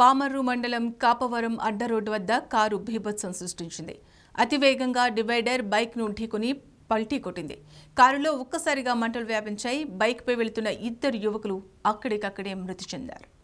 పామర్రు మండలం కాపవరం అడ్డరోడ్డు వద్ద కారు భీభత్సం సృష్టించింది అతివేగంగా డివైడర్ బైక్ను ఢీకొని పల్టీ కొట్టింది కారులో ఒక్కసారిగా మంటలు వ్యాపించాయి బైక్పై వెళుతున్న ఇద్దరు యువకులు అక్కడికక్కడే మృతి చెందారు